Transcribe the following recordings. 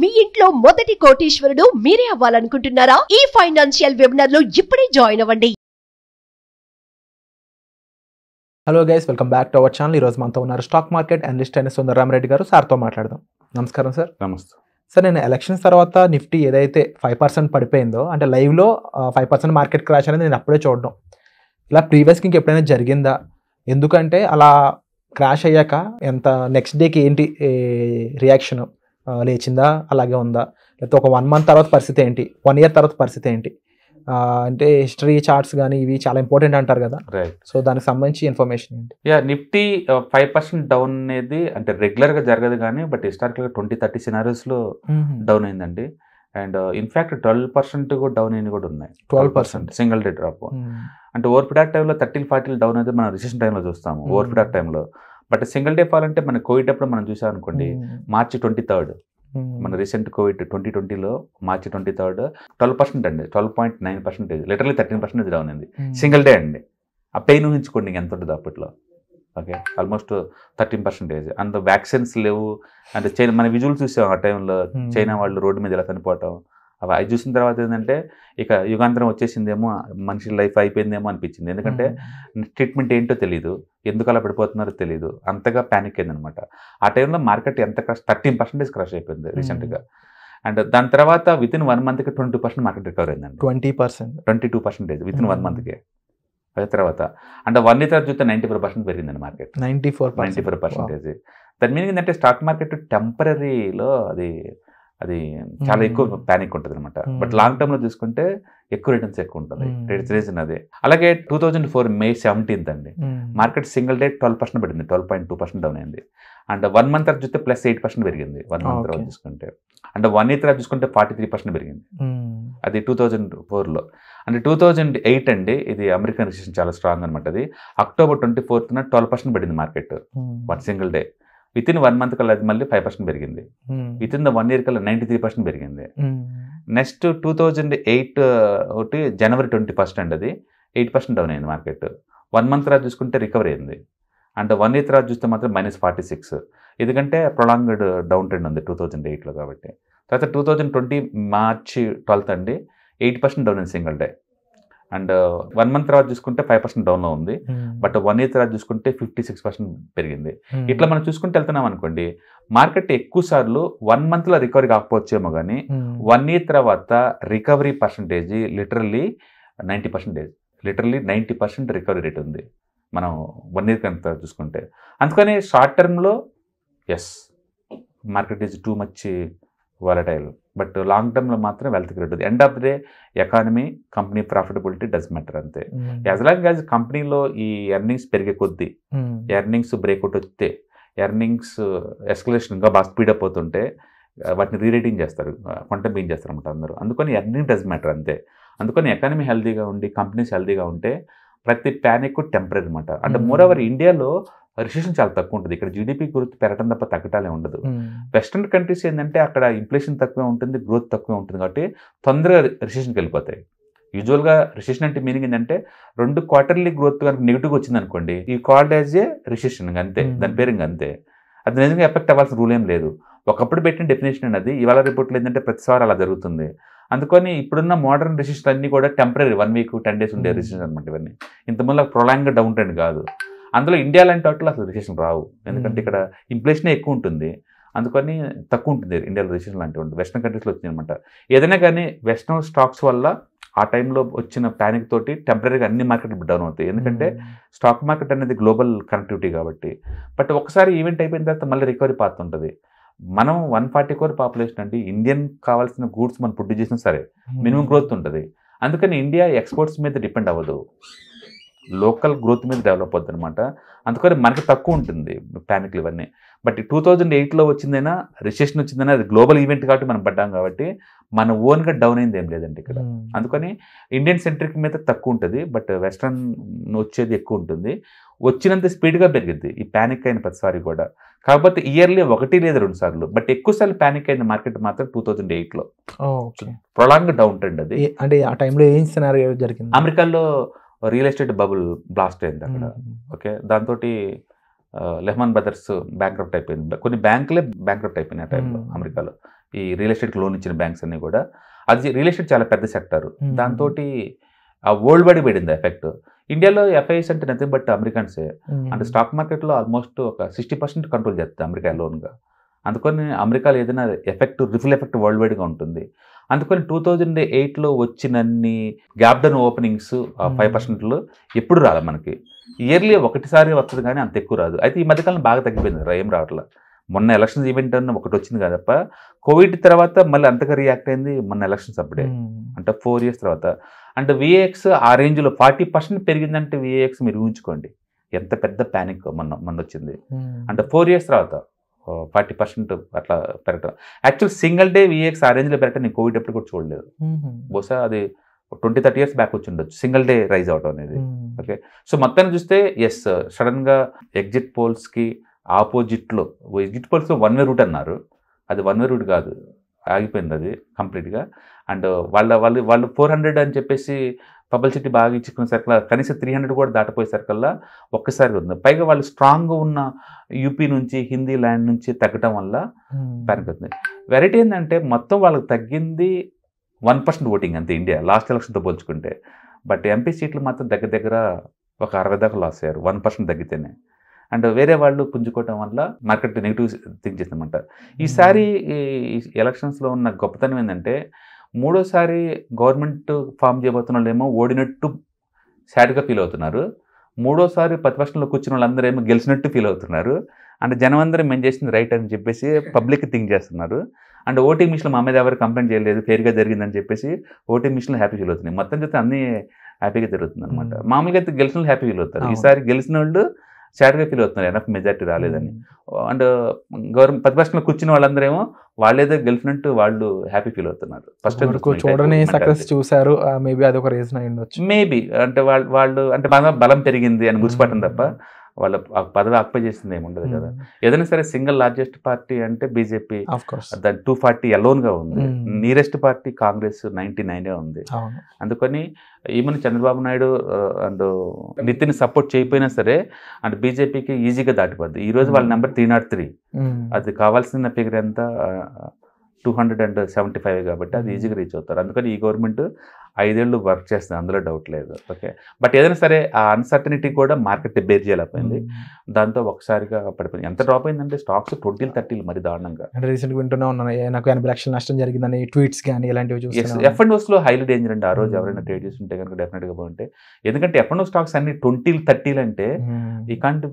మీ ఇంట్లో మొదటి కోటీశ్వరుడు మీరే అవ్వాలనుకుంటున్నారా ఈ ఫైనాన్షియల్ వెబినార్ లో ఇప్పుడే జాయిన్ అవ్వండి hello guys welcome back to our channel ఈ రోజు మనతో ఉన్నారు స్టాక్ మార్కెట్ అనలిస్ట్ అయిన సుందరరామ్ రెడ్డి గారు సార్తో మాట్లాడదాం నమస్కారం సార్ నమస్తే సార్ నేను ఎలక్షన్స్ తర్వాత నిఫ్టీ ఏదైతే ఫైవ్ పర్సెంట్ పడిపోయిందో అంటే లైవ్లో ఫైవ్ పర్సెంట్ మార్కెట్ క్రాష్ అనేది నేను అప్పుడే చూడడం ఇలా ప్రీవియస్కి ఇంకెప్పుడైనా జరిగిందా ఎందుకంటే అలా క్రాష్ అయ్యాక ఎంత నెక్స్ట్ డేకి ఏంటి రియాక్షన్ లేచిందా అలాగే ఉందా లేకపోతే ఒక వన్ మంత్ తర్వాత పరిస్థితి ఏంటి వన్ ఇయర్ తర్వాత పరిస్థితి ఏంటి అంటే హిస్టరీ చార్ట్స్ కానీ ఇవి చాలా ఇంపార్టెంట్ అంటారు కదా సో దానికి సంబంధించి ఇన్ఫర్మేషన్ ఏంటి యా నిఫ్టీ ఫైవ్ పర్సెంట్ డౌన్ అనేది అంటే రెగ్యులర్గా జరగదు కానీ బట్ హిస్టారికల్గా ట్వంటీ థర్టీ సినారీస్లో డౌన్ అయిందండి అండ్ ఇన్ఫాక్ట్ ట్వెల్వ్ పర్సెంట్ కూడా డౌన్ అయింది కూడా ఉన్నాయి twelve percent single day drop అంటే ఓవర్పిడాక్ టైంలో థర్టీన్ ఫార్టీలు డౌన్ అయితే మనం రిసెషన్ టైంలో చూస్తాము ఓవర్పిడాక్ టైంలో బట్ సింగిల్ డే ఫాల్ అంటే మన కోవిడ్ అప్పుడు మనం చూసాం అనుకోండి మార్చి ట్వంటీ థర్డ్ మన రీసెంట్ కోవిడ్ ట్వంటీ ట్వంటీలో March twenty third twelve percent అండి twelve point nine percentage literally thirteen percentage down అయింది సింగిల్ డే అండి ఆ పెయిన్ ఊహించుకోండి ఎంత ఉంటుంది అప్పట్లో ఓకే ఆల్మోస్ట్ థర్టీన్ పర్సెంటేజ్ అంత వ్యాక్సిన్స్ లేవు అంటే చైనా మన విజువల్ చూసాం ఆ టైంలో చైనా వాళ్ళు రోడ్డు మీద ఎలా చనిపోవటం అవి అవి చూసిన తర్వాత ఏంటంటే ఇక యుగాంతరం వచ్చేసిందేమో మనిషి లైఫ్ అయిపోయిందేమో అనిపించింది ఎందుకంటే ట్రీట్మెంట్ ఏంటో తెలియదు ఎందుకు అలా పడిపోతున్నారో తెలియదు అంతగా ప్యానిక్ అయిందనమాట ఆ టైంలో మార్కెట్ ఎంత క్రష్ థర్టీన్ పర్సెంటేజ్ క్రష్ అయిపోయింది రీసెంట్గా అండ్ దాని తర్వాత విత్ ఇన్ వన్ మంత్కి ట్వంటీ పర్సెంట్ మార్కెట్ రికవర్ అయిందండి twenty percent twenty two percentage within one మంత్కే అదే తర్వాత అంటే వన్ ఇయర్ చూస్తే నైంటీ ఫోర్ పర్సెంట్ పెరిగిందండి market ninety four ninety four percentage దాని మీనింగ్ ఏంటంటే స్టాక్ మార్కెట్ టెంపరీలో అది అది చాలా ఎక్కువ ప్యానిక్ ఉంటుంది అనమాట బట్ లాంగ్ టర్మ్ లో చూసుకుంటే ఎక్కువ రిటర్న్స్ ఎక్కువ ఉంటుంది రీజన్ అదే అలాగే two thousand four May seventeenth అండి market single day twelve percent పెట్టింది twelve point two percent down అయింది అండ్ వన్ మంత్ తర్వాత చూస్తే ప్లస్ ఎయిట్ పర్సెంట్ పెరిగింది వన్ మంత్ తర్వాత చూసుకుంటే అండ్ వన్ ఇయర్ తర్వాత చూసుకుంటే ఫార్టీ త్రీ పర్సెంట్ పెరిగింది అది టూ థౌజండ్ ఫోర్లో అండ్ టూ థౌజండ్ ఎయిట్ అండి ఇది అమెరికన్ రిసెషన్ చాలా స్ట్రాంగ్ అనమాట అది అక్టోబర్ ట్వంటీ ఫోర్త్న ట్వెల్వ్ పర్సెంట్ పడింది market one single day within one month కల్లా అది మళ్ళీ ఫైవ్ పర్సెంట్ పెరిగింది within the one year కల్లా నైంటీ త్రీ పర్సెంట్ పెరిగింది నెక్స్ట్ టూ థౌజండ్ ఎయిట్ ఒకటి జనవరి ట్వంటీ ఫస్ట్ అండి అది ఎయిట్ పర్సెంట్ డౌన్ అయింది మార్కెట్ వన్ మంత్ తర్వాత చూసుకుంటే రికవర్ అయింది అండ్ వన్ ఇయర్ తర్వాత చూస్తే మాత్రం మైనస్ ఫార్టీ సిక్స్ ఎందుకంటే ప్రొలాంగ్డ్ డౌన్ ట్రెండ్ ఉంది టూ థౌజండ్ ఎయిట్లో కాబట్టి తర్వాత two thousand twenty March twelfth అండి ఎయిట్ పర్సెంట్ డౌన్ అయింది single day and one month తర్వాత చూసుకుంటే ఫైవ్ పర్సెంట్ డౌన్లో ఉంది hmm. బట్ వన్ ఇయర్ తర్వాత చూసుకుంటే ఫిఫ్టీ సిక్స్ పర్సెంట్ పెరిగింది hmm. ఇట్లా మనం చూసుకుంటే వెళ్తున్నాం అనుకోండి మార్కెట్ ఎక్కువ సార్లు వన్ మంత్లో రికవరీ కాకపోవచ్చేమో కానీ hmm. వన్ ఇయర్ తర్వాత recovery percentage literally ninety percentage literally ninety percent recovery rate ఉంది మనం వన్ ఇయర్ కనుక చూసుకుంటే అందుకని షార్ట్ టర్మ్లో yes market is too much volatile but long టర్మ్లో మాత్రం వెల్త్ క్రియేట్ అవుతుంది end of the day economy company profitability does matter అంతే యాజ్ లాంగ్ యాజ్ కంపెనీలో ఈ ఎర్నింగ్స్ పెరిగే కొద్దీ ఎర్నింగ్స్ hmm. బ్రేక్అవుట్ వస్తే ఎర్నింగ్స్ ఎస్కలేషన్ ఇంకా బాగా అప్ అవుతుంటే వాటిని రీరేటింగ్ చేస్తారు కొంట బీన్ చేస్తారు అనమాట అందరూ అందుకని ఎర్నింగ్ డస్ మ్యాటర్ అంతే అందుకని ఎకానమీ హెల్దీగా ఉండి కంపెనీస్ హెల్దీగా ఉంటే ప్రతి ప్యానిక్ టెంపరీ అనమాట అంటే మోర్ ఓవర్ ఇండియాలో రిసెషన్ చాలా తక్కువ ఉంటుంది ఇక్కడ జీడిపి గ్రోత్ పెరగడం తప్ప తగ్గటాలే ఉండదు వెస్ట్రన్ కంట్రీస్ ఏంటంటే అక్కడ ఇన్ఫ్లేషన్ తక్కువే ఉంటుంది గ్రోత్ తక్కువే ఉంటుంది కాబట్టి తొందరగా రిసెషన్కి వెళ్ళిపోతాయి యూజువల్గా రిసెషన్ అంటే మీనింగ్ ఏంటంటే రెండు క్వార్టర్లీ గ్రోత్ కనుక నెగిటివ్ వచ్చింది అనుకోండి ఈ కాల్డ్ యాజ్ ఏ రిసెషన్ అంతే దాని పేరు అంతే అది నిజంగా ఎఫెక్ట్ అవ్వాల్సిన రూల్ ఏం లేదు ఒకప్పుడు పెట్టిన డెఫినేషన్ అనేది ఇవాళ రిపోర్ట్లో ఏంటంటే ప్రతిసారి అలా జరుగుతుంది అందుకని ఇప్పుడున్న మోడర్న్ రిసెషన్ అన్నీ కూడా temporary one week ten days ఉండే రిసెషన్ అనమాట ఇవన్నీ ఇంతకుముందు ప్రొలాంగ్ డౌన్ ట్రెండ్ కాదు అందులో ఇండియా లాంటి వాటిలో అసలు రిసెషన్ రావు ఎందుకంటే ఇక్కడ ఇన్ఫ్లేషనే ఎక్కువ ఉంటుంది అందుకని తక్కువ ఉంటుంది ఇండియాలో రిసెషన్ లాంటివి ఉంటుంది వెస్ట్రన్ కంట్రీస్లో వచ్చింది అనమాట ఏదైనా కానీ వెస్ట్రన్ స్టాక్స్ వల్ల ఆ టైంలో వచ్చిన ప్యానిక్ తోటి టెంపరీగా అన్ని మార్కెట్లు డౌన్ అవుతాయి ఎందుకంటే స్టాక్ మార్కెట్ అనేది గ్లోబల్ కనెక్టివిటీ కాబట్టి బట్ ఒకసారి ఈవెంట్ అయిపోయిన తర్వాత మళ్ళీ రికవరీ పాత్ ఉంటుంది మనం వన్ ఫార్టీ కోర్ పాపులేషన్ అంటే ఇండియన్ కావాల్సిన గూడ్స్ మనం ప్రొడ్యూస్ చేసినా సరే మినిమం గ్రోత్ ఉంటుంది అందుకని ఇండియా ఎక్స్పోర్ట్స్ మీద డిపెండ్ అవ్వదు లోకల్ గ్రోత్ మీద డెవలప్ అవుతుంది అనమాట అందుకని మనకి తక్కువ ఉంటుంది ప్యానిక్లు ఇవన్నీ బట్ టూ థౌజండ్ ఎయిట్లో వచ్చిందైనా రిసెషన్ వచ్చిందైనా అది గ్లోబల్ ఈవెంట్ కాబట్టి మనం పడ్డాం కాబట్టి మన ఓన్గా డౌన్ అయింది ఏం లేదండి ఇక్కడ అందుకని ఇండియన్ సెంట్రిక్ మీద తక్కువ ఉంటుంది బట్ వెస్ట్రన్ వచ్చేది ఎక్కువ ఉంటుంది వచ్చినంత స్పీడ్గా పెరిగింది ఈ ప్యానిక్ అయిన ప్రతిసారి కూడా కాకపోతే ఇయర్లీ ఒకటి లేదా రెండు సార్లు బట్ ఎక్కువ సార్లు ప్యానిక్ అయిన మార్కెట్ మాత్రం టూ థౌజండ్ ఎయిట్లో ప్రొలాంగ్ డౌన్ ట్రెండ్ అది అంటే ఆ టైంలో ఏం జరిగింది అమెరికాలో రియల్ ఎస్టేట్ బబుల్ బ్లాస్ట్ అయింది అక్కడ ఓకే దాంతో లెహమాన్ బ్రదర్స్ క్రప్ట్ అయిపోయింది కొన్ని బ్యాంకులే క్రప్ట్ అయిపోయినాయి ఆ టైంలో hmm. అమెరికాలో ఈ రియల్ ఎస్టేట్కి లోన్ ఇచ్చిన బ్యాంక్స్ అన్నీ కూడా అది రియల్ ఎస్టేట్ చాలా పెద్ద సెక్టర్ hmm. దాంతో ఆ వరల్డ్ వైడ్ పడింది ఎఫెక్ట్ ఇండియాలో ఎఫ్ఐఎస్ అంటే నథింగ్ బట్ అమెరికన్సే అంటే స్టాక్ మార్కెట్లో ఆల్మోస్ట్ ఒక సిక్స్టీ పర్సెంట్ కంట్రోల్ చేస్తుంది అమెరికా లోన్గా అందుకని అమెరికాలో ఏదైనా ఎఫెక్ట్ రిఫిల్ ఎఫెక్ట్ వరల్డ్ వైడ్గా ఉంటుంది అందుకని టూ థౌజండ్ ఎయిట్లో వచ్చినన్ని గ్యాప్డన్ ఓపెనింగ్స్ ఫైవ్ పర్సెంట్లో ఎప్పుడు రాదు మనకి ఇయర్లీ ఒకటిసారి వస్తుంది కానీ అంత ఎక్కువ రాదు అయితే ఈ మధ్యకాలం బాగా తగ్గిపోయింది ఏం రావట్లే మొన్న ఎలక్షన్స్ ఈవెంట్ అన్న ఒకటి వచ్చింది కదప్ప కోవిడ్ తర్వాత మళ్ళీ అంతగా రియాక్ట్ అయింది మొన్న ఎలక్షన్స్ అప్పుడే hmm. అంటే ఫోర్ ఇయర్స్ తర్వాత అంటే విఏఎక్స్ ఆ రేంజ్లో ఫార్టీ పర్సెంట్ పెరిగిందంటే విఏఎక్స్ మీరు ఊహించుకోండి ఎంత పెద్ద ప్యానిక్ మొన్న మొన్న వచ్చింది hmm. అంటే ఫోర్ ఇయర్స్ తర్వాత ఫార్టీ పర్సెంట్ అట్లా పెరగటం యాక్చువల్ సింగిల్ డే విఎక్స్ ఆ రేంజ్లో పెరగటం నేను కోవిడ్ అప్పుడు కూడా చూడలేదు బహుశా అది ట్వంటీ థర్టీ ఇయర్స్ బ్యాక్ వచ్చి ఉండొచ్చు సింగిల్ డే రైజ్ అవటం అనేది ఓకే సో మొత్తాన్ని చూస్తే ఎస్ సడన్గా ఎగ్జిట్ పోల్స్కి ఆపోజిట్లో ఎగ్జిట్ పోల్స్లో వన్ వే రూట్ అన్నారు అది వన్ వే రూట్ కాదు ఆగిపోయింది అది కంప్లీట్గా అండ్ వాళ్ళ వాళ్ళు వాళ్ళు ఫోర్ హండ్రెడ్ అని చెప్పేసి పబ్లిసిటీ బాగా ఇచ్చుకునేసరికల్లా కనీసం త్రీ హండ్రెడ్ కూడా దాటిపోయేసరికల్లా ఒక్కసారి ఉంది పైగా వాళ్ళు స్ట్రాంగ్గా ఉన్న యూపీ నుంచి హిందీ ల్యాండ్ నుంచి తగ్గడం వల్ల పెరుగుతుంది వెరైటీ ఏంటంటే మొత్తం వాళ్ళకి తగ్గింది వన్ పర్సెంట్ ఓటింగ్ అంతే ఇండియా లాస్ట్ ఎలక్షన్తో పోల్చుకుంటే బట్ ఎంపీ సీట్లు మాత్రం దగ్గర దగ్గర ఒక అరవై దాకా లాస్ అయ్యారు వన్ పర్సెంట్ తగ్గితేనే అండ్ వేరే వాళ్ళు పుంజుకోవడం వల్ల మార్కెట్ నెగిటివ్ థింక్ చేసిందన్నమాట ఈసారి hmm. ఎలక్షన్స్లో ఉన్న గొప్పతనం ఏంటంటే మూడోసారి గవర్నమెంట్ ఫామ్ చేయబోతున్న వాళ్ళేమో ఓడినట్టు సాడ్గా ఫీల్ అవుతున్నారు మూడోసారి ప్రతిపక్షంలో కూర్చున్న వాళ్ళందరూ ఏమో గెలిచినట్టు ఫీల్ అవుతున్నారు అండ్ జనం అందరూ మేము చేసింది రైట్ అని చెప్పేసి పబ్లిక్ థింక్ చేస్తున్నారు అండ్ ఓటింగ్ మిషన్లో మా మీద ఎవరు కంప్లైంట్ చేయలేదు ఫెయిర్గా జరిగిందని చెప్పేసి ఓటింగ్ మిషన్లో హ్యాపీ ఫీల్ అవుతున్నాయి మొత్తం చేస్తే అన్నీ హ్యాపీగా జరుగుతుంది అనమాట మామూలుగా అయితే గెలిచిన వాళ్ళు హ్యాపీ ఫీల్ అవుతారు ఈసారి గెలిచిన వాళ్ళు సాడ్గా ఫీల్ అవుతున్నారు ఎనఫ్ మెజార్టీ రాలేదని అండ్ గవర్నమెంట్ ప్రతిపక్షంలో కూర్చున్న వాళ్ళందరేమో వాళ్ళేదో గర్ల్ఫ్రెండ్ వాళ్ళు హ్యాపీ ఫీల్ అవుతున్నారు ఫస్ట్ చూడని సక్సెస్ చూసారు మేబీ ఒక రీజన్ అయ్యి ఉండొచ్చు మేబీ అంటే వాళ్ళు వాళ్ళు అంటే మన బలం పెరిగింది అని గుర్తుపట్టం తప్ప వాళ్ళ పదవి ఆక్పై ఏమి ఉండదు కదా ఏదైనా సరే సింగిల్ లార్జెస్ట్ పార్టీ అంటే బీజేపీ దాని టూ ఫార్టీ గా ఉంది nearest party Congress ninety nine ఉంది అందుకని ఈమెను చంద్రబాబు నాయుడు అండ్ నితిన్ సపోర్ట్ చేయకపోయినా సరే అండ్ బీజేపీకి ఈజీగా దాటిపోద్ది ఈ రోజు వాళ్ళ నెంబర్ త్రీ అది కావాల్సిన ఫిగర్ ఎంత two hundred and seventy five కాబట్టి అది ఈజీగా hmm. రీచ్ అవుతారు అందుకని ఈ గవర్నమెంట్ ఐదేళ్ళు వర్క్ చేస్తుంది అందులో డౌట్ లేదు ఓకే బట్ ఏదైనా సరే ఆ అన్సర్టనిటీ కూడా మార్కెట్ బేర్ చేయలేకపోయింది దాంతో ఒకసారిగా పడిపోయింది ఎంత డ్రాప్ అయిందంటే స్టాక్స్ ట్వంటీలు థర్టీలు మరి దారుణంగా అంటే రీసెంట్గా వింటూనే ఉన్నాయి నాకు ఎనభై లక్షలు నష్టం జరిగిందని ట్వీట్స్ కానీ ఇలాంటివి ఎఫ్ అండ్ ఓస్లో హైలీ డేంజర్ అండి ఆ రోజు hmm. ఎవరైనా ట్రేడ్ చేస్తుంటే కనుక డెఫినెట్గా బాగుంటే ఎందుకంటే F hmm. uh, and O stocks అన్ని ట్వంటీలు థర్టీలు అంటే ఈ కాంట్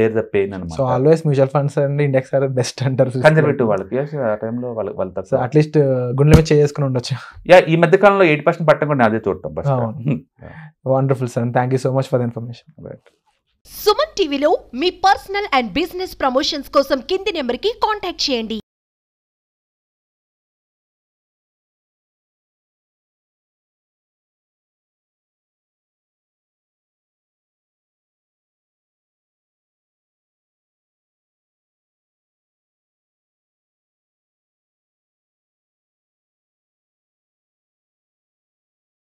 బేర్ ద పెయిన్ అనమాట always mutual funds and index best అంటారు కన్సర్వేటివ్ వాళ్ళకి ఆ టైంలో వాళ్ళు వాళ్ళు చాలా తక్కువ అట్లీస్ట్ గుండెల మీద చేసుకుని ఉండొచ్చు యా ఈ మధ్య కాలంలో ఎయిట్ పర్సెంట్ పట్టకుండా అదే చూడటం wonderful sir thank you so much for information Suman టీవీలో మీ పర్సనల్ అండ్ బిజినెస్ ప్రమోషన్స్ కోసం కింది నెంబర్కి కాంటాక్ట్ చేయండి